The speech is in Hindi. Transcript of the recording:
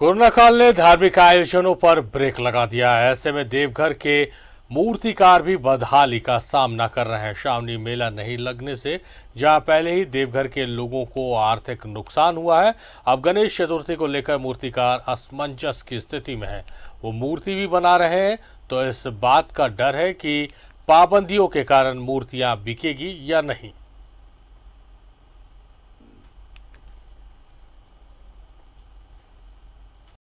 कोरोना काल ने धार्मिक आयोजनों पर ब्रेक लगा दिया है ऐसे में देवघर के मूर्तिकार भी बदहाली का सामना कर रहे हैं श्रावणी मेला नहीं लगने से जहां पहले ही देवघर के लोगों को आर्थिक नुकसान हुआ है अब गणेश चतुर्थी को लेकर मूर्तिकार असमंजस की स्थिति में है वो मूर्ति भी बना रहे हैं तो इस बात का डर है कि पाबंदियों के कारण मूर्तियां बिकेगी या नहीं